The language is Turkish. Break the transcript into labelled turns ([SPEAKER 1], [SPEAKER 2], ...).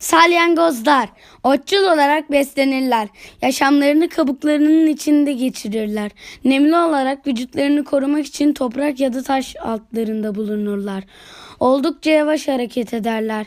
[SPEAKER 1] Salyangozlar otçul olarak beslenirler. Yaşamlarını kabuklarının içinde geçirirler. Nemli olarak vücutlarını korumak için toprak ya da taş altlarında bulunurlar. Oldukça yavaş hareket ederler.